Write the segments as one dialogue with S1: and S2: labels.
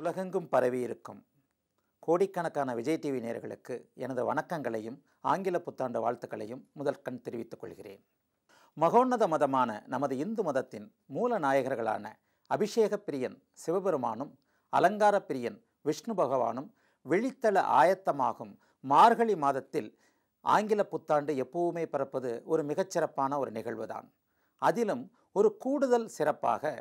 S1: உலகெங்கும் பரவியிருக்கும் கோடிக்கணக்கான விஜய் டிவி நேர்களுக்கு எனது வணக்கங்களையும் ஆங்கில புத்தாண்டு வாழ்த்துக்களையும் கண் தெரிவித்துக் கொள்கிறேன் மகோன்னத மதமான நமது இந்து மதத்தின் மூல நாயகர்களான அபிஷேக பிரியன் சிவபெருமானும் அலங்கார பிரியன் விஷ்ணு பகவானும் வெளித்தள ஆயத்தமாகும் மார்கழி மாதத்தில் ஆங்கில புத்தாண்டு எப்பவுமே பிறப்பது ஒரு மிகச்சிறப்பான ஒரு நிகழ்வுதான் அதிலும் ஒரு கூடுதல் சிறப்பாக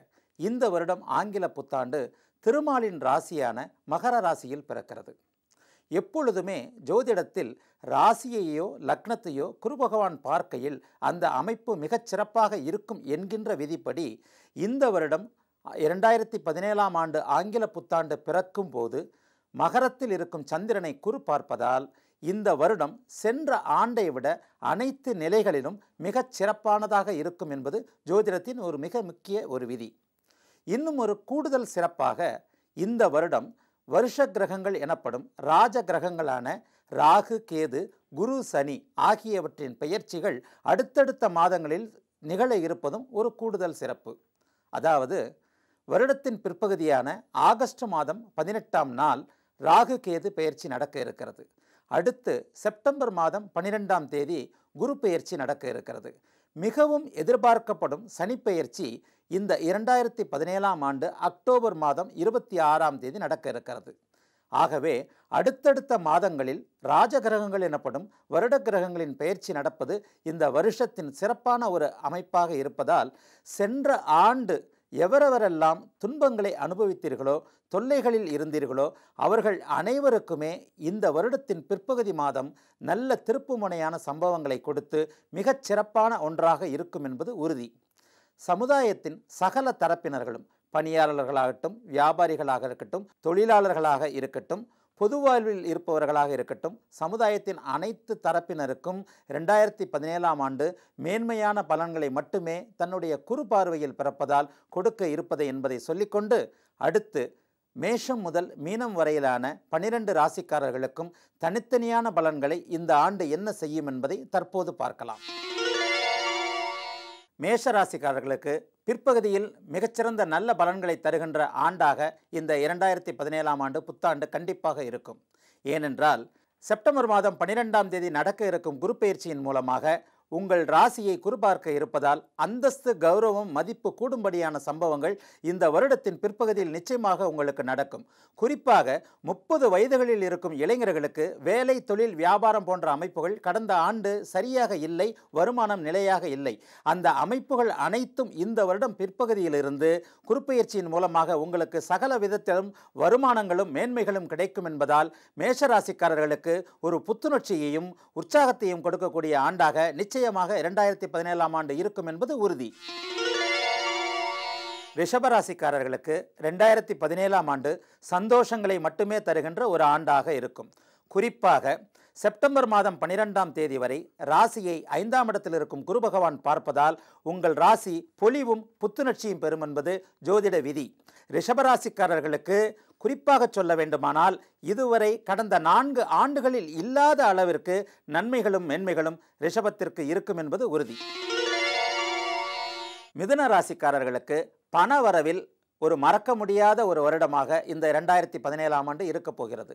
S1: இந்த வருடம் ஆங்கில புத்தாண்டு திருமாலின் ராசியான மகர ராசியில் பிறக்கிறது எப்பொழுதுமே ஜோதிடத்தில் ராசியையோ லக்னத்தையோ குரு பகவான் பார்க்கையில் அந்த அமைப்பு மிகச் சிறப்பாக இருக்கும் என்கின்ற விதிப்படி இந்த வருடம் இரண்டாயிரத்தி பதினேழாம் ஆண்டு ஆங்கில புத்தாண்டு பிறக்கும் போது மகரத்தில் இருக்கும் சந்திரனை குறு பார்ப்பதால் இந்த வருடம் சென்ற ஆண்டை விட அனைத்து நிலைகளிலும் மிகச் சிறப்பானதாக இருக்கும் என்பது ஜோதிடத்தின் ஒரு மிக முக்கிய ஒரு விதி இன்னும் ஒரு கூடுதல் சிறப்பாக இந்த வருடம் வருஷ கிரகங்கள் எனப்படும் ராஜ கிரகங்களான ராகு கேது குரு சனி ஆகியவற்றின் பெயர்ச்சிகள் அடுத்தடுத்த மாதங்களில் நிகழ இருப்பதும் ஒரு கூடுதல் சிறப்பு அதாவது வருடத்தின் பிற்பகுதியான ஆகஸ்ட் மாதம் பதினெட்டாம் நாள் ராகு கேது பெயர்ச்சி நடக்க இருக்கிறது அடுத்து செப்டம்பர் மாதம் பனிரெண்டாம் தேதி குரு பெயர்ச்சி நடக்க இருக்கிறது மிகவும் எதிர்பார்க்கப்படும் சனிப்பெயர்ச்சி இந்த இரண்டாயிரத்தி பதினேழாம் ஆண்டு அக்டோபர் மாதம் இருபத்தி ஆறாம் தேதி நடக்க இருக்கிறது ஆகவே அடுத்தடுத்த மாதங்களில் ராஜகிரகங்கள் எனப்படும் வருட கிரகங்களின் பயிற்சி நடப்பது இந்த வருஷத்தின் சிறப்பான ஒரு அமைப்பாக இருப்பதால் சென்ற ஆண்டு எவரவரெல்லாம் துன்பங்களை அனுபவித்தீர்களோ தொல்லைகளில் இருந்தீர்களோ அவர்கள் அனைவருக்குமே இந்த வருடத்தின் பிற்பகுதி மாதம் நல்ல திருப்புமுனையான சம்பவங்களை கொடுத்து மிகச் சிறப்பான ஒன்றாக இருக்கும் என்பது உறுதி சமுதாயத்தின் சகல தரப்பினர்களும் பணியாளர்களாகட்டும் வியாபாரிகளாக இருக்கட்டும் தொழிலாளர்களாக இருக்கட்டும் பொது வாழ்வில் இருப்பவர்களாக இருக்கட்டும் சமுதாயத்தின் அனைத்து தரப்பினருக்கும் ரெண்டாயிரத்தி பதினேழாம் ஆண்டு மேன்மையான பலன்களை மட்டுமே தன்னுடைய குறுபார்வையில் பிறப்பதால் கொடுக்க இருப்பது என்பதை சொல்லிக்கொண்டு அடுத்து மேஷம் முதல் மீனம் வரையிலான பனிரெண்டு ராசிக்காரர்களுக்கும் தனித்தனியான பலன்களை இந்த ஆண்டு என்ன செய்யும் என்பதை தற்போது பார்க்கலாம் மேஷராசிக்காரர்களுக்கு பிற்பகுதியில் மிகச்சிறந்த நல்ல பலன்களை தருகின்ற ஆண்டாக இந்த இரண்டாயிரத்தி பதினேழாம் ஆண்டு புத்தாண்டு கண்டிப்பாக இருக்கும் ஏனென்றால் செப்டம்பர் மாதம் பனிரெண்டாம் தேதி நடக்க இருக்கும் குரு பயிற்சியின் மூலமாக உங்கள் ராசியை குறிபார்க்க இருப்பதால் அந்தஸ்து கௌரவம் மதிப்பு கூடும்படியான சம்பவங்கள் இந்த வருடத்தின் பிற்பகுதியில் நிச்சயமாக உங்களுக்கு நடக்கும் குறிப்பாக முப்பது வயதுகளில் இருக்கும் இளைஞர்களுக்கு வேலை தொழில் வியாபாரம் போன்ற அமைப்புகள் கடந்த ஆண்டு சரியாக இல்லை வருமானம் நிலையாக இல்லை அந்த அமைப்புகள் அனைத்தும் இந்த வருடம் பிற்பகுதியிலிருந்து குறுப்பெயர்ச்சியின் மூலமாக உங்களுக்கு சகல விதத்திலும் வருமானங்களும் மேன்மைகளும் கிடைக்கும் என்பதால் மேஷராசிக்காரர்களுக்கு ஒரு புத்துணர்ச்சியையும் உற்சாகத்தையும் கொடுக்கக்கூடிய ஆண்டாக நிச்சயம் நிச்சயமாக இரண்டாயிரத்தி பதினேழாம் ஆண்டு இருக்கும் என்பது உறுதி ரிஷபராசிக்காரர்களுக்கு ரெண்டாயிரத்தி பதினேழாம் ஆண்டு சந்தோஷங்களை மட்டுமே தருகின்ற ஒரு ஆண்டாக இருக்கும் குறிப்பாக செப்டம்பர் மாதம் பனிரெண்டாம் தேதி வரை ராசியை ஐந்தாம் இடத்தில் இருக்கும் குரு பகவான் பார்ப்பதால் உங்கள் ராசி பொலிவும் புத்துணர்ச்சியும் பெறும் என்பது ஜோதிட விதி ரிஷபராசிக்காரர்களுக்கு குறிப்பாக சொல்ல வேண்டுமானால் இதுவரை கடந்த நான்கு ஆண்டுகளில் இல்லாத அளவிற்கு நன்மைகளும் மென்மைகளும் ரிஷபத்திற்கு இருக்கும் என்பது உறுதி மிதுன ராசிக்காரர்களுக்கு பண வரவில் ஒரு மறக்க முடியாத ஒரு வருடமாக இந்த இரண்டாயிரத்தி பதினேழாம் ஆண்டு இருக்கப் போகிறது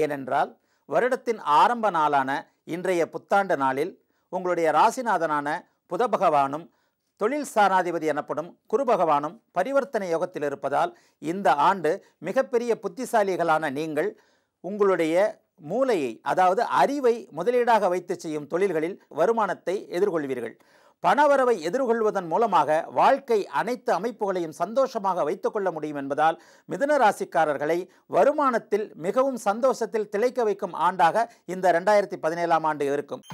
S1: ஏனென்றால் வருடத்தின் ஆரம்ப நாளான இன்றைய புத்தாண்டு நாளில் உங்களுடைய ராசிநாதனான புத பகவானும் தொழில் சாராதிபதி எனப்படும் குருபகவானும் பரிவர்த்தனை யோகத்தில் இருப்பதால் இந்த ஆண்டு மிகப்பெரிய புத்திசாலிகளான நீங்கள் உங்களுடைய மூளையை அதாவது அறிவை முதலீடாக வைத்து செய்யும் தொழில்களில் வருமானத்தை எதிர்கொள்வீர்கள் பணவரவை எதிர்கொள்வதன் மூலமாக வாழ்க்கை அனைத்து அமைப்புகளையும் சந்தோஷமாக வைத்துக்கொள்ள முடியும் என்பதால் மிதுன ராசிக்காரர்களை வருமானத்தில் மிகவும் சந்தோஷத்தில் திளைக்க வைக்கும் ஆண்டாக இந்த ரெண்டாயிரத்தி பதினேழாம் ஆண்டு இருக்கும்